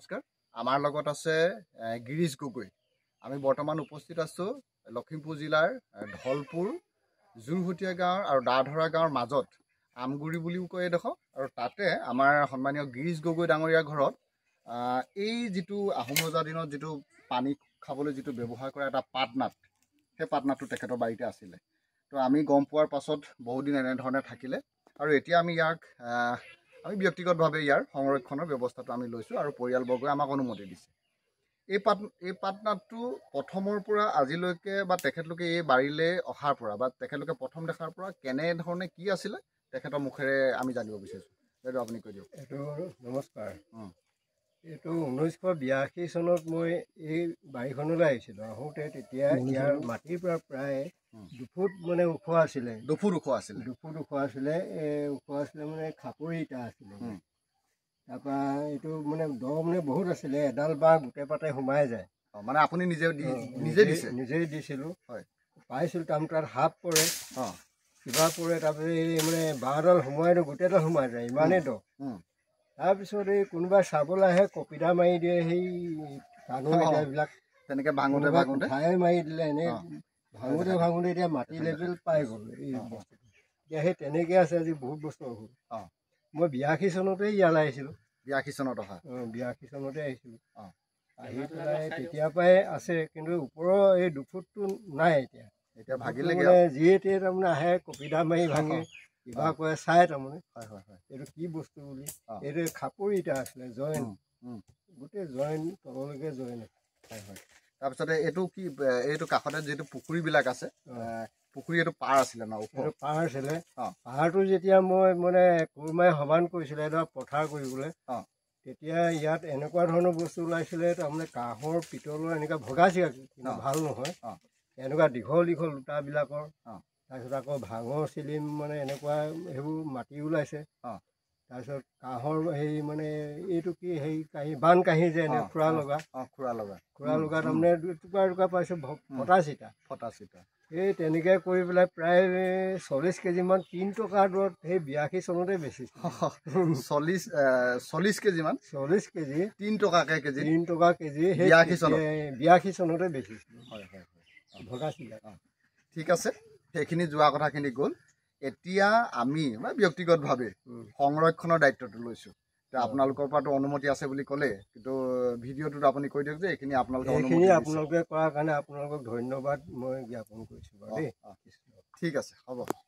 নমস্কাৰ আমাৰ লগত আছে গিৰিশ গগৈ আমি বৰ্তমান উপস্থিত আছোঁ লখিমপুৰ জিলাৰ ঢলপুৰ জোৰহতীয়া গাঁৱৰ আৰু দাধৰা গাঁৱৰ মাজত আমগুৰি বুলিও কয় এডোখৰ আৰু তাতে আমাৰ সন্মানীয় গিৰিশ গগৈ ডাঙৰীয়া ঘৰত এই যিটো আহোম ৰজা দিনত যিটো পানী খাবলৈ যিটো ব্যৱহাৰ কৰা এটা পাটনাট সেই পাটনাটো তেখেতৰ বাৰীতে আছিলে তো আমি গম পোৱাৰ পাছত বহুদিন এনেধৰণে থাকিলে আৰু এতিয়া আমি ইয়াক আমি ব্যক্তিগতভাৱে ইয়াৰ সংৰক্ষণৰ ব্যৱস্থাটো আমি লৈছোঁ আৰু পৰিয়ালবৰ্গই আমাক অনুমতি দিছে এই পাট এই পাটনাটো প্ৰথমৰ পৰা আজিলৈকে বা তেখেতলোকে এই বাৰীলৈ অহাৰ পৰা বা তেখেতলোকে প্ৰথম দেখাৰ পৰা কেনেধৰণে কি আছিলে তেখেতৰ মুখেৰে আমি জানিব বিচাৰিছোঁ বাইদেউ আপুনি কৈ দিয়ক এইটো নমস্কাৰ এইটো ঊনৈছশ বিয়াশী চনত মই এই বাৰীখনলৈ আহিছিলোঁ আহোঁতে তেতিয়া ইয়াৰ মাটিৰ পৰা প্ৰায় দুফুট মানে ওখ আছিলে দুফুট ওখ আছিলে দুফুট ওখ আছিলে ওখ আছিলে মানে খাপৰি ইটা আছিলে তাৰপৰা এইটো মানে দ মানে বহুত আছিলে এডাল বা গোটেই পাতে সোমাই যায় অঁ মানে আপুনি নিজে নিজে দিছে নিজেই দিছিলোঁ হয় পাইছিলোঁ তাৰমানে তাত সাপ পৰে কিবা পৰে তাৰপিছত এই মানে বাঁহডাল সোমাই দিওঁ গোটেইডাল সোমাই যায় ইমানেই দ তাৰপিছত এই কোনোবাই চাবলৈ আহে কপিটা মাৰি দিয়ে সেই তেনেকৈ ভাঙোতে ভাঙোতে ঠায়ে মাৰি দিলে এনেই ভাঙোতে ভাঙোতে এতিয়া মাটি লেভেল পাই গ'ল এই বস্তুটো এতিয়া সেই তেনেকৈ আছে আজি বহুত বস্তু হ'ল মই বিয়াশী চনতে ইয়ালৈ আহিছিলোঁ বিয়াশী চনত অহা অঁ বিয়াশী চনতে আহিছিলোঁ আহি পেলাই তেতিয়াৰ পৰাই আছে কিন্তু ওপৰৰ এই দুফুটটো নাই এতিয়া এতিয়া ভাগিলে যিয়ে তিয়ে তাৰমানে আহে কপিধা মাৰি ভাঙে কিবা কৰে চাই তাৰমানে হয় হয় হয় এইটো কি বস্তু বুলি এইটো খাপৰি এটা আছিলে জইন গোটেই জইন তললৈকে জইন আছে হয় হয় তাৰপিছতে এইটো কি এইটো কাষতে যিটো পুখুৰীবিলাক আছে পুখুৰী এইটো পাৰ আছিলে ন ওপৰত পাৰ আছিলে পাহাৰটো যেতিয়া মই মানে কোৰমাই সমান কৰিছিলে এডৰা পথাৰ কৰিবলৈ তেতিয়া ইয়াত এনেকুৱা ধৰণৰ বস্তু ওলাইছিলে তাৰমানে কাঁহৰ পিতলৰ এনেকুৱা ভগা চিগা কিন্তু ভাল নহয় এনেকুৱা দীঘল দীঘল লোটাবিলাকৰ তাৰপিছত আকৌ ভাঙৰ চিলিম মানে এনেকুৱা সেইবোৰ মাটি ওলাইছে তাৰপিছত কাঁহৰ হেৰি মানে এইটো কি হেৰি কাঁহী বান কাঁহী যে এনে খুৰা লগা অঁ খুৰা লগা খুৰা লগা তাৰমানে টুকুৰা টুকুৰা পাইছোঁ ফটা চিটা ফটা চিটা এই তেনেকৈ কৰি পেলাই প্ৰায় চল্লিছ কেজিমান তিনি টকা দূৰত সেই বিয়াশী চনতে বেছি চল্লিছ চল্লিছ কেজিমান চল্লিছ কেজি তিনি টকাকৈ কেজি তিনি টকা কেজি সেই বিয়াশী চনতে বেছিছিলোঁ হয় হয় হয় ভগা চিটা অঁ ঠিক আছে সেইখিনি যোৱা কথাখিনি গ'ল এতিয়া আমি ব্যক্তিগতভাৱে সংৰক্ষণৰ দায়িত্বটো লৈছোঁ আপোনালোকৰ পৰাতো অনুমতি আছে বুলি ক'লে কিন্তু ভিডিঅ'টোত আপুনি কৈ দিয়ক যে এইখিনি আপোনালোকে এইখিনি আপোনালোকে কৰাৰ কাৰণে আপোনালোকক ধন্যবাদ মই জ্ঞাপন কৰিছোঁ দেই ঠিক আছে হ'ব